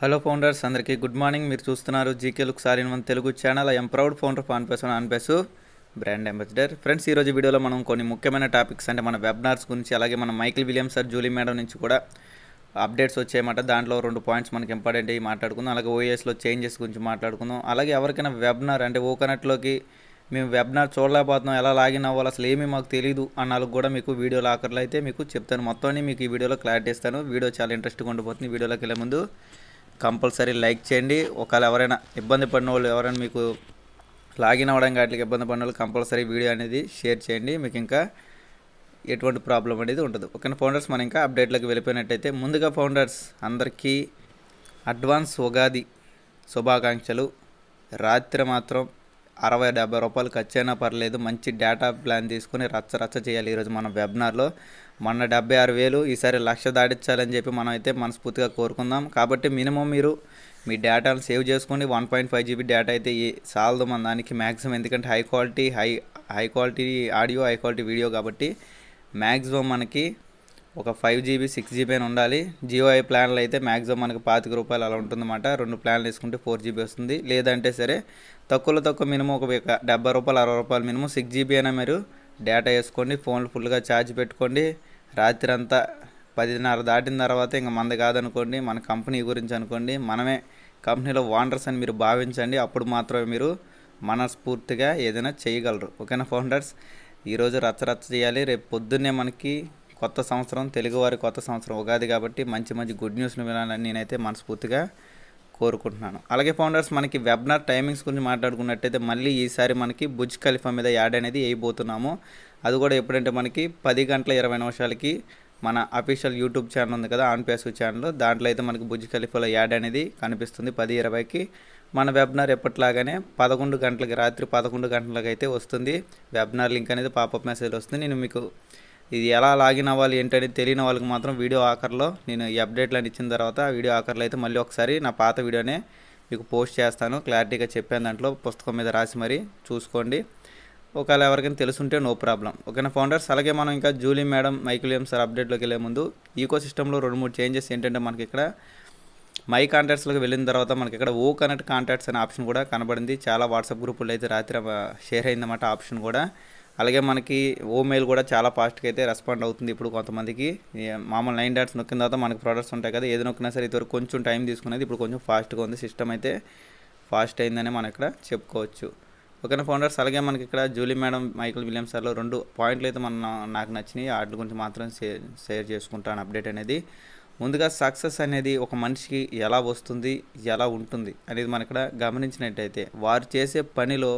hello founders అందరికీ good morning మీరు చూస్తున్నారు GK look sir one Telugu channel I'm proud founder on person on face brand ambassador friends ఈరోజు వీడియోలో మనం కొన్ని ముఖ్యమైన టాపిక్స్ అంటే మన వెబినార్స్ గురించి అలాగే మన Michael William sir Julie madam నుంచి కూడా అప్డేట్స్ వచ్చాయన్నమాట దాంట్లో రెండు పాయింట్స్ మనకి ఇంపార్టెంట్ అయ్యి మాట్లాడుకుందాం అలాగే ఓఎస్లో చేంజెస్ గురించి మాట్లాడుకుందాం అలాగే ఎవరికైనా వెబినార్ అంటే ఓకనట్లోకి మేము వెబినార్ చూడలేకపోతున్నాం ఎలా లాగిన్ అవ్వాలి అసలు ఏమీ మాకు తెలియదు అన్నాళ్ళకు కూడా మీకు వీడియోలో ఆఖర్లో అయితే మీకు చెప్తాను మొత్తాన్ని మీకు ఈ వీడియోలో క్లారిటీ ఇస్తాను వీడియో చాలా ఇంట్రెస్ట్గా ఉండిపోతుంది వీడియోలోకి వెళ్ళే ముందు కంపల్సరీ లైక్ చేయండి ఒకవేళ ఎవరైనా ఇబ్బంది పడిన వాళ్ళు ఎవరైనా మీకు లాగిన్ అవ్వడం వాటికి ఇబ్బంది పడిన వాళ్ళు కంపల్సరీ వీడియో అనేది షేర్ చేయండి మీకు ఇంకా ఎటువంటి ప్రాబ్లం అనేది ఉండదు ఓకేనా ఫౌండర్స్ మనం ఇంకా అప్డేట్లకు వెళ్ళిపోయినట్టయితే ముందుగా ఫౌండర్స్ అందరికీ అడ్వాన్స్ ఉగాది శుభాకాంక్షలు రాత్రి మాత్రం అరవై డెబ్బై రూపాయలు ఖర్చు అయినా పర్లేదు మంచి డేటా ప్లాన్ తీసుకుని రచ్చ రచ్చ చేయాలి ఈరోజు మన వెబినార్లో మొన్న డెబ్బై ఆరు వేలు ఈసారి లక్ష దాటించాలని చెప్పి మనం అయితే మనస్ఫూర్తిగా కోరుకుందాం కాబట్టి మినిమం మీరు మీ డేటాను సేవ్ చేసుకోండి one point five GB data అయితే చాలదు మన దానికి మ్యాక్సిమం ఎందుకంటే high quality high high quality audio high quality video కాబట్టి మ్యాక్సిమం మనకి ఒక ఫైవ్ జీబీ సిక్స్ జీబీ అని ఉండాలి జియో ఐ ప్లాన్లు అయితే మ్యాక్సిమం మనకి పాతిక రూపాయలు అలా ఉంటుందన్నమాట రెండు ప్లాన్లు తీసుకుంటే ఫోర్ జీబీ వస్తుంది లేదంటే సరే తక్కువలో తక్కువ మినిమం ఒక డెబ్బై రూపాయలు అరవై రూపాయలు మినిమం సిక్స్ జీబీ అయినా మీరు డేటా వేసుకోండి ఫోన్లు ఫుల్గా ఛార్జ్ పెట్టుకోండి రాత్రి అంతా పదిన్నర దాటిన తర్వాత ఇంక మంది కాదనుకోండి మన కంపెనీ గురించి అనుకోండి మనమే కంపెనీలో వాండర్స్ అని మీరు భావించండి అప్పుడు మాత్రమే మీరు మనస్ఫూర్తిగా ఏదైనా చేయగలరు ఓకేనా ఫౌండర్స్ ఈరోజు రచ్చరచ్చ చేయాలి రేపు పొద్దున్నే మనకి కొత్త సంవత్సరం తెలుగువారి కొత్త సంవత్సరం ఉగాది కాబట్టి మంచి మంచి గుడ్ న్యూస్ని వినాలని నేనైతే మనస్ఫూర్తిగా కోరుకుంటున్నాను అలాగే ఫౌండర్స్ మనకి వెబ్నార్ టైమింగ్స్ గురించి మాట్లాడుకున్నట్టయితే మళ్ళీ ఈసారి మనకి బుజ్ ఖలీఫా మీద యాడ్ అనేది వేయబోతున్నాము అది కూడా ఎప్పుడంటే మనకి పది గంటల ఇరవై నిమిషాలకి మన అఫీషియల్ యూట్యూబ్ ఛానల్ ఉంది కదా ఆన్ ఫేస్బుక్ ఛానల్ దాంట్లో అయితే మనకి బుజ్ ఖలీఫాలో యాడ్ అనేది కనిపిస్తుంది పది ఇరవైకి మన వెబ్నార్ ఎప్పటిలాగానే పదకొండు గంటలకి రాత్రి పదకొండు గంటలకు అయితే వస్తుంది వెబ్నార్ లింక్ అనేది పాపప్ మెసేజ్ వస్తుంది నేను మీకు ఇది ఎలా లాగిన్ అవ్వాలి ఏంటనేది తెలియని వాళ్ళకి మాత్రం వీడియో ఆఖర్లో నేను ఈ అప్డేట్లు అని ఇచ్చిన తర్వాత వీడియో ఆఖర్లో అయితే మళ్ళీ ఒకసారి నా పాత వీడియోనే మీకు పోస్ట్ చేస్తాను క్లారిటీగా చెప్పాను దాంట్లో పుస్తకం మీద రాసి మరీ చూసుకోండి ఒకవేళ ఎవరికైనా తెలుసుంటే నో ప్రాబ్లం ఓకేనా ఫౌండర్స్ అలాగే మనం ఇంకా జూలీ మేడం మైకిలియం సార్ అప్డేట్లోకి వెళ్ళే ముందు ఈకో సిస్టంలో రెండు మూడు చేంజెస్ ఏంటంటే మనకి ఇక్కడ మై కాంటాక్ట్స్లోకి వెళ్ళిన తర్వాత మనకి ఇక్కడ ఓ కనెక్ట్ కాంటాక్ట్స్ అనే ఆప్షన్ కూడా కనబడింది చాలా వాట్సాప్ గ్రూపుల్లో అయితే రాత్రి షేర్ అయిందన్నమాట ఆప్షన్ కూడా అలాగే మనకి ఓ మెయిల్ కూడా చాలా ఫాస్ట్గా అయితే రెస్పాండ్ అవుతుంది ఇప్పుడు కొంతమందికి మామూలు నైన్ డాట్స్ నొక్కిన తర్వాత మనకి ప్రోడక్ట్స్ ఉంటాయి కదా ఏది నొక్కినా సరే ఇదివరకు కొంచెం టైం తీసుకునేది ఇప్పుడు కొంచెం ఫాస్ట్గా ఉంది సిస్టమ్ అయితే ఫాస్ట్ అయిందని మనం ఇక్కడ చెప్పుకోవచ్చు ఓకేనా ఫౌండర్స్ అలాగే మనకి ఇక్కడ జూలీ మేడం మైకిల్ విలియమ్స్ సార్లో రెండు పాయింట్లు అయితే మనం నాకు నచ్చినాయి వాటి గురించి మాత్రం షేర్ చేసుకుంటాను అప్డేట్ అనేది ముందుగా సక్సెస్ అనేది ఒక మనిషికి ఎలా వస్తుంది ఎలా ఉంటుంది అనేది మనం ఇక్కడ గమనించినట్టయితే వారు చేసే పనిలో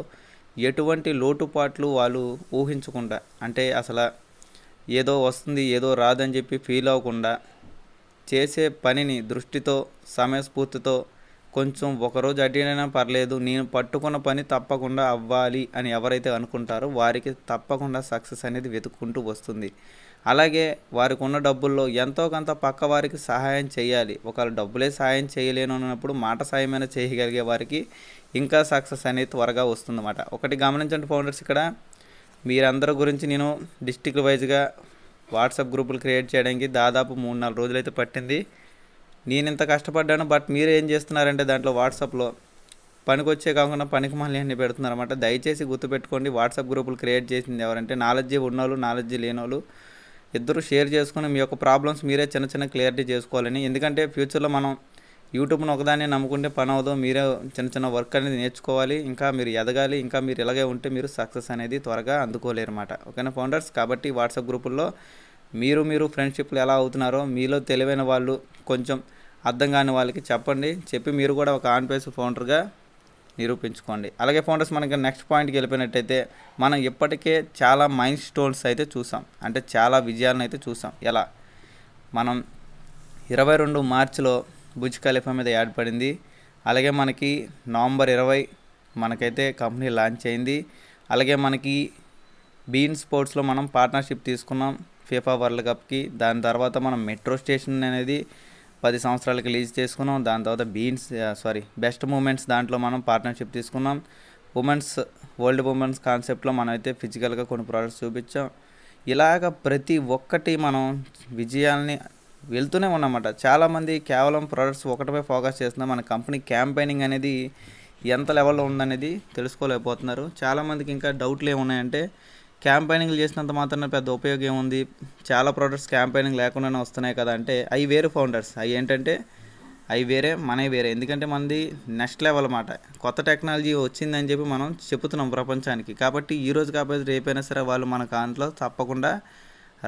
ఎటువంటి లోటుపాట్లు వాళ్ళు ఊహించకుండా అంటే అసలు ఏదో వస్తుంది ఏదో రాదని చెప్పి ఫీల్ అవ్వకుండా చేసే పనిని దృష్టితో సమయస్ఫూర్తితో కొంచెం ఒకరోజు అడ్డినైనా పర్లేదు నేను పట్టుకున్న పని తప్పకుండా అవ్వాలి అని ఎవరైతే అనుకుంటారో వారికి తప్పకుండా సక్సెస్ అనేది వెతుక్కుంటూ వస్తుంది అలాగే వారికి ఉన్న డబ్బుల్లో ఎంతో కొంత పక్క వారికి సహాయం చేయాలి ఒకవేళ డబ్బులే సహాయం చేయలేను అన్నప్పుడు మాట సాయమైన చేయగలిగే వారికి ఇంకా సక్సెస్ అనేది త్వరగా వస్తుందన్నమాట ఒకటి గమనించండి ఫౌండర్స్ ఇక్కడ మీరందరి గురించి నేను డిస్టిక్ వైజ్గా వాట్సాప్ గ్రూపులు క్రియేట్ చేయడానికి దాదాపు మూడు నాలుగు రోజులైతే పట్టింది నేను ఇంత కష్టపడ్డాను బట్ మీరు ఏం చేస్తున్నారంటే దాంట్లో వాట్సాప్లో పనికొచ్చే కాకుండా పనికి మళ్ళీ అన్ని పెడుతున్నారన్నమాట దయచేసి గుర్తుపెట్టుకోండి వాట్సాప్ గ్రూపులు క్రియేట్ చేసింది ఎవరంటే నాలెడ్జీ ఉన్నోళ్ళు నాలెడ్జీ లేనోళ్ళు ఇద్దరు షేర్ చేసుకుని మీ యొక్క ప్రాబ్లమ్స్ మీరే చిన్న చిన్న క్లియారిటీ చేసుకోవాలని ఎందుకంటే ఫ్యూచర్లో మనం యూట్యూబ్ను ఒకదాన్ని నమ్ముకుంటే పని అవదు మీరే చిన్న చిన్న వర్క్ అనేది నేర్చుకోవాలి ఇంకా మీరు ఎదగాలి ఇంకా మీరు ఇలాగే ఉంటే మీరు సక్సెస్ అనేది త్వరగా అందుకోలేరు అనమాట ఓకేనా ఫౌండర్స్ కాబట్టి వాట్సాప్ గ్రూపుల్లో మీరు మీరు ఫ్రెండ్షిప్లు ఎలా అవుతున్నారో మీలో తెలివైన వాళ్ళు కొంచెం అర్థం కాని వాళ్ళకి చెప్పండి చెప్పి మీరు కూడా ఒక ఆన్ పేస్ ఫౌండర్గా నిరూపించుకోండి అలాగే ఫౌండర్స్ మనకి నెక్స్ట్ పాయింట్కి వెళ్ళిపోయినట్టయితే మనం ఇప్పటికే చాలా మైండ్ స్టోన్స్ అయితే చూసాం అంటే చాలా విజయాలను అయితే చూసాం ఎలా మనం ఇరవై రెండు మార్చిలో బుజ్ ఖలీఫా మీద యాడ్ పడింది అలాగే మనకి నవంబర్ ఇరవై మనకైతే కంపెనీ లాంచ్ అయింది అలాగే మనకి బీన్ స్పోర్ట్స్లో మనం పార్ట్నర్షిప్ తీసుకున్నాం ఫీఫా వరల్డ్ కప్కి దాని తర్వాత మనం మెట్రో స్టేషన్ అనేది పది సంవత్సరాలకి లీజ్ చేసుకున్నాం దాని తర్వాత బీన్స్ సారీ బెస్ట్ మూమెంట్స్ దాంట్లో మనం పార్ట్నర్షిప్ తీసుకున్నాం ఉమెన్స్ వరల్డ్ ఉమెన్స్ కాన్సెప్ట్లో మనం అయితే ఫిజికల్గా కొన్ని ప్రోడక్ట్స్ చూపించాం ఇలాగ ప్రతి ఒక్కటి మనం విజయాల్ని వెళ్తూనే ఉన్నమాట చాలామంది కేవలం ప్రోడక్ట్స్ ఒకటిపై ఫోకస్ చేస్తున్నాం మన కంపెనీ క్యాంపెయినింగ్ అనేది ఎంత లెవెల్లో ఉందనేది తెలుసుకోలేకపోతున్నారు చాలామందికి ఇంకా డౌట్లు ఏమున్నాయంటే క్యాంపైనింగ్లు చేసినంత మాత్రం పెద్ద ఉపయోగం ఏముంది చాలా ప్రోడక్ట్స్ క్యాంపైనింగ్ లేకుండానే వస్తున్నాయి కదా అంటే అవి వేరే ఫౌండర్స్ అవి ఏంటంటే అవి వేరే మనవి వేరే ఎందుకంటే మనది నెక్స్ట్ లెవెల్ అన్నమాట కొత్త టెక్నాలజీ వచ్చిందని చెప్పి మనం చెబుతున్నాం ప్రపంచానికి కాబట్టి ఈరోజు కాకపోతే రేపైనా సరే వాళ్ళు మన కాంట్లో తప్పకుండా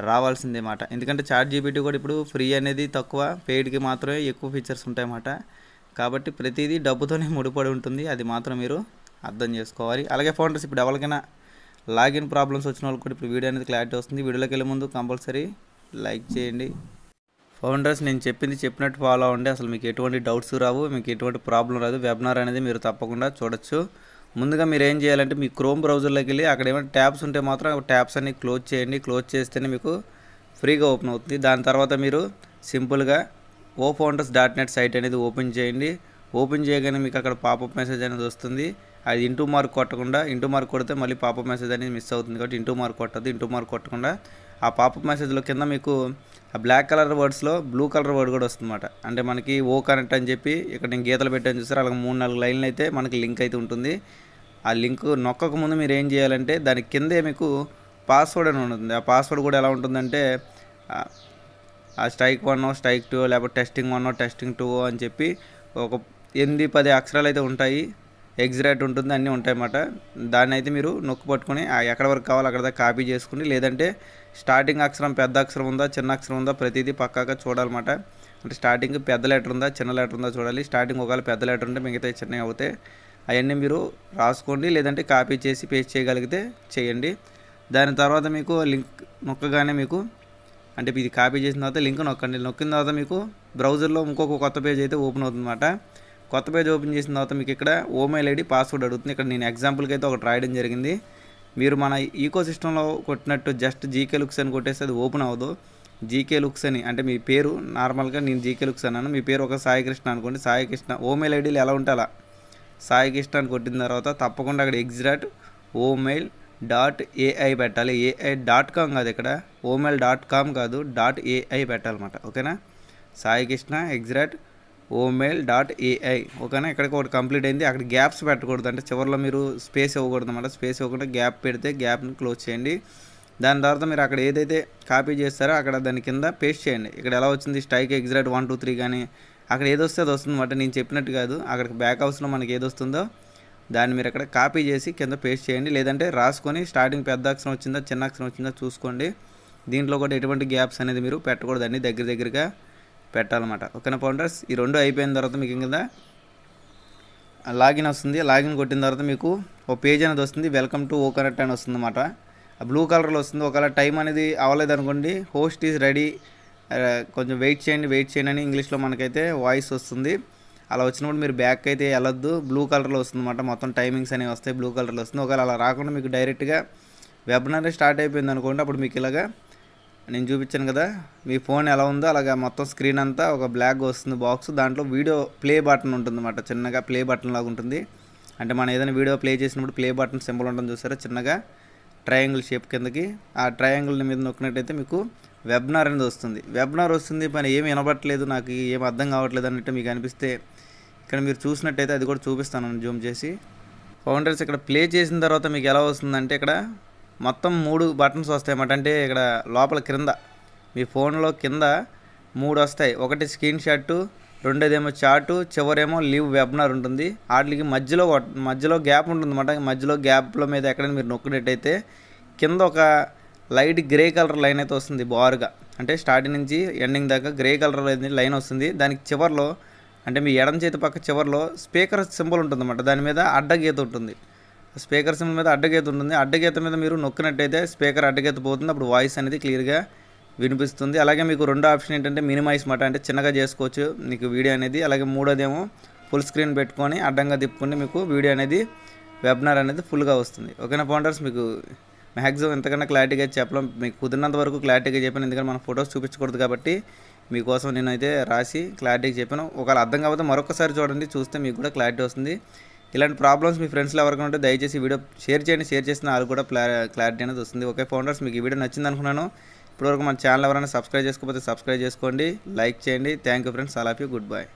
రావాల్సిందే మాట ఎందుకంటే చాట్ జీబీటీ కూడా ఇప్పుడు ఫ్రీ అనేది తక్కువ పెయిడ్కి మాత్రమే ఎక్కువ ఫీచర్స్ ఉంటాయన్నమాట కాబట్టి ప్రతిదీ డబ్బుతోనే ముడిపడి ఉంటుంది అది మాత్రం మీరు అర్థం చేసుకోవాలి అలాగే ఫౌండర్స్ ఇప్పుడు ఎవరికైనా లాగిన్ ప్రాబ్లమ్స్ వచ్చిన వాళ్ళకి కూడా ఇప్పుడు వీడియో అనేది క్లారిటీ వస్తుంది వీడియోకి వెళ్ళే ముందు కంపల్సరీ లైక్ చేయండి ఫౌండర్స్ నేను చెప్పింది చెప్పినట్టు ఫాలో అవ్వండి అసలు మీకు ఎటువంటి డౌట్స్ రావు మీకు ఎటువంటి ప్రాబ్లం రాదు వెబినార్ అనేది మీరు తప్పకుండా చూడొచ్చు ముందుగా మీరు ఏం చేయాలంటే మీ క్రోమ్ బ్రౌజర్లోకి వెళ్ళి అక్కడ ఏమైనా ట్యాబ్స్ ఉంటే మాత్రం ట్యాబ్స్ అన్ని క్లోజ్ చేయండి క్లోజ్ చేస్తేనే మీకు ఫ్రీగా ఓపెన్ అవుతుంది దాని తర్వాత మీరు సింపుల్గా O founders dot net site అనేది ఓపెన్ చేయండి ఓపెన్ చేయగానే మీకు అక్కడ పాపప్ మెసేజ్ అనేది వస్తుంది అది ఇంటూ మార్క్ కొట్టకుండా ఇంటూ మార్క్ కొడితే మళ్ళీ పాప మెసేజ్ అనేది మిస్ అవుతుంది కాబట్టి ఇంటూ మార్క్ కొట్టద్దు ఇంటూ మార్క్ కొట్టకుండా ఆ పాప మెసేజ్లో కింద మీకు ఆ బ్లాక్ కలర్ వర్డ్స్లో బ్లూ కలర్ వర్డ్ కూడా వస్తుందన్నమాట అంటే మనకి ఓ కనెక్ట్ అని చెప్పి ఇక్కడ నేను గీతలు పెట్టాను చూస్తారు అలాగే మూడు నాలుగు లైన్లు అయితే మనకి లింక్ అయితే ఉంటుంది ఆ లింక్ నొక్కక ముందు మీరు ఏం చేయాలంటే దాని కిందే మీకు పాస్వర్డ్ అని ఉంటుంది ఆ పాస్వర్డ్ కూడా ఎలా ఉంటుందంటే ఆ స్ట్రైక్ వన్ స్ట్రైక్ టూ లేకపోతే టెస్టింగ్ వన్ టెస్టింగ్ టూ అని చెప్పి ఒక ఎనిమిది పది అక్షరాలు అయితే ఉంటాయి ఎగ్జిరేట్ ఉంటుంది అన్నీ ఉంటాయన్నమాట దాన్ని అయితే మీరు నొక్కు పట్టుకొని ఎక్కడ వరకు కావాలో అక్కడ దాకా కాపీ చేసుకుని లేదంటే స్టార్టింగ్ అక్షరం పెద్ద అక్షరం ఉందా చిన్న అక్షరం ఉందా ప్రతిదీ పక్కాగా చూడాలన్నమాట అంటే స్టార్టింగ్ పెద్ద లెటర్ ఉందా చిన్న లెటర్ ఉందా చూడాలి స్టార్టింగ్ ఒకవేళ పెద్ద లెటర్ ఉంటే మిగతా చిన్నవి అవుతాయి అవన్నీ మీరు రాసుకోండి లేదంటే కాపీ చేసి పేస్ట్ చేయగలిగితే చేయండి దాని తర్వాత మీకు లింక్ నొక్కగానే మీకు అంటే ఇది కాపీ చేసిన తర్వాత లింక్ నొక్కండి నొక్కిన తర్వాత మీకు బ్రౌజర్లో ఇంకొక కొత్త పేజ్ అయితే ఓపెన్ అవుతుందన్నమాట కొత్త పేజ్ ఓపెన్ చేసిన తర్వాత మీకు ఇక్కడ ఓమెయిల్ ఐడి పాస్వర్డ్ అడుగుతుంది ఇక్కడ నేను ఎగ్జాంపుల్కి అయితే ఒకటి రాయడం జరిగింది మీరు మన ఈకో సిస్టంలో కొట్టినట్టు జస్ట్ జీకే లుక్స్ అని కొట్టేస్తే అది ఓపెన్ అవ్వదు జీకే లుక్స్ అని అంటే మీ పేరు నార్మల్గా నేను జీకే లుక్స్ అన్నాను మీ పేరు ఒక సాయికృష్ణ అనుకోండి సాయికృష్ణ ఓమెయిల్ ఐడీలు ఎలా ఉంటే అలా సాయికృష్ణ అని కొట్టిన తర్వాత తప్పకుండా అక్కడ ఎగ్జాట్ ఓమెయిల్ డాట్ ఏఐ పెట్టాలి ఏఐ డాట్ కామ్ కాదు ఇక్కడ ఓమెయిల్ డాట్ కామ్ కాదు డాట్ ఏఐ పెట్టాలన్నమాట ఓకేనా Saikrishna exact OMail dot AI ఓకేనా ఇక్కడికి ఒకటి కంప్లీట్ అయింది అక్కడ గ్యాప్స్ పెట్టకూడదు అంటే చివరిలో మీరు స్పేస్ ఇవ్వకూడదు అనమాట స్పేస్ ఇవ్వకుండా గ్యాప్ పెడితే గ్యాప్ని క్లోజ్ చేయండి దాని తర్వాత మీరు అక్కడ ఏదైతే కాపీ చేస్తారో అక్కడ దాని కింద పేస్ట్ చేయండి ఇక్కడ ఎలా వచ్చింది strike exact one two three కానీ అక్కడ ఏదొస్తే అది వస్తుందన్నమాట నేను చెప్పినట్టు కాదు అక్కడికి బ్యాక్ హౌస్లో మనకి ఏదొస్తుందో దాన్ని మీరు అక్కడ కాపీ చేసి కింద పేస్ట్ చేయండి లేదంటే రాసుకొని స్టార్టింగ్ పెద్ద అక్షరం వచ్చిందా చిన్న అక్షరం వచ్చిందా చూసుకోండి దీంట్లో కూడా ఎటువంటి గ్యాప్స్ అనేది మీరు పెట్టకూడదండి దగ్గర దగ్గరగా పెట్టాలన్నమాట ఓకేనా పౌండర్స్ ఈ రెండు అయిపోయిన తర్వాత మీకు ఇంకా లాగిన్ వస్తుంది లాగిన్ కొట్టిన తర్వాత మీకు ఒక పేజ్ అనేది వస్తుంది వెల్కమ్ టు ఓ కనెక్ట్ అని వస్తుంది అనమాట బ్లూ కలర్లో వస్తుంది ఒకవేళ టైం అనేది అవ్వలేదు అనుకోండి హోస్ట్ ఈజ్ రెడీ కొంచెం వెయిట్ చేయండి వెయిట్ చేయండి అని ఇంగ్లీష్లో మనకైతే వాయిస్ వస్తుంది అలా వచ్చినప్పుడు మీరు బ్యాక్ అయితే వెళ్ళొద్దు బ్లూ కలర్లో వస్తుంది అనమాట మొత్తం టైమింగ్స్ అనేవి వస్తాయి బ్లూ కలర్లో వస్తుంది ఒకవేళ అలా రాకుండా మీకు డైరెక్ట్గా వెబినార్ స్టార్ట్ అయిపోయింది అనుకోండి అప్పుడు మీకు ఇలాగా నేను చూపించాను కదా మీ ఫోన్ ఎలా ఉందో అలాగా మొత్తం స్క్రీన్ అంతా ఒక బ్లాక్ వస్తుంది బాక్స్ దాంట్లో వీడియో ప్లే బటన్ ఉంటుందన్నమాట చిన్నగా ప్లే బటన్ లాగా ఉంటుంది అంటే మనం ఏదైనా వీడియో ప్లే చేసినప్పుడు ప్లే బటన్ సింబల్ ఉంటుంది చూసారా చిన్నగా ట్రయాంగిల్ షేప్ కిందకి ఆ ట్రయాంగిల్ మీద నొక్కినట్టయితే మీకు వెబ్నార్ అనేది వస్తుంది వెబ్నార్ వస్తుంది పని ఏమి వినబట్టలేదు నాకు ఏం అర్థం కావట్లేదు అన్నట్టు మీకు అనిపిస్తే ఇక్కడ మీరు చూసినట్టయితే అది కూడా చూపిస్తాను జూమ్ చేసి ఫౌండర్స్ ఇక్కడ ప్లే చేసిన తర్వాత మీకు ఎలా వస్తుందంటే ఇక్కడ మొత్తం మూడు బటన్స్ వస్తాయన్నమాట అంటే ఇక్కడ లోపల క్రింద మీ ఫోన్లో కింద మూడు వస్తాయి ఒకటి స్క్రీన్ షాట్ రెండోదేమో చాటు చివరేమో లీవ్ వెబ్నార్ ఉంటుంది వాటికి మధ్యలో మధ్యలో గ్యాప్ ఉంటుంది అన్నమాట మధ్యలో గ్యాప్లో మీద ఎక్కడైనా మీరు నొక్కినట్టయితే కింద ఒక లైట్ గ్రే కలర్ లైన్ అయితే వస్తుంది బారుగా అంటే స్టార్టింగ్ నుంచి ఎండింగ్ దాకా గ్రే కలర్ లైన్ వస్తుంది దానికి చివరిలో అంటే మీ ఎడం చేతి పక్క చివరిలో స్పీకర్ సింబల్ ఉంటుంది అన్నమాట దాని మీద అడ్డ గీత ఉంటుంది స్పీకర్ సింబల్ మీద అడ్డగీత ఉంటుంది అడ్డగీత మీద మీరు నొక్కినట్టయితే స్పీకర్ అడ్డగీత పోతుంది అప్పుడు వాయిస్ అనేది క్లియర్గా వినిపిస్తుంది అలాగే మీకు రెండో ఆప్షన్ ఏంటంటే మినిమైజ్ మాట అంటే చిన్నగా చేసుకోవచ్చు మీకు వీడియో అనేది అలాగే మూడోదేమో ఫుల్ స్క్రీన్ పెట్టుకొని అడ్డంగా తిప్పుకొని మీకు వీడియో అనేది వెబినార్ అనేది ఫుల్గా వస్తుంది ఓకేనా ఫౌండర్స్ మీకు మ్యాక్సిమం ఎంతకన్నా క్లారిటీగా చెప్పలేం మీకు కుదిరినంత వరకు క్లారిటీగా చెప్పాను ఎందుకంటే మనం ఫొటోస్ చూపించకూడదు కాబట్టి మీకోసం నేనైతే రాసి క్లారిటీగా చెప్పాను ఒకవేళ అర్థం కాకపోతే మరొకసారి చూడండి చూస్తే మీకు కూడా క్లారిటీ వస్తుంది ఇలాంటి ప్రాబ్లమ్స్ మీ ఫ్రెండ్స్లో ఎవరికైనా ఉంటే దయచేసి వీడియో షేర్ చేయండి షేర్ చేసిన వాళ్ళు కూడా క్లారిటీ అనేది వస్తుంది ఓకే ఫౌండర్స్ మీకు ఈ వీడియో నచ్చింది అనుకున్నాను ఇప్పటివరకు మన ఛానల్ ఎవరైనా సబ్స్క్రైబ్ చేసుకోకపోతే సబ్స్క్రైబ్ చేసుకోండి లైక్ చేయండి thank you friends I love you good bye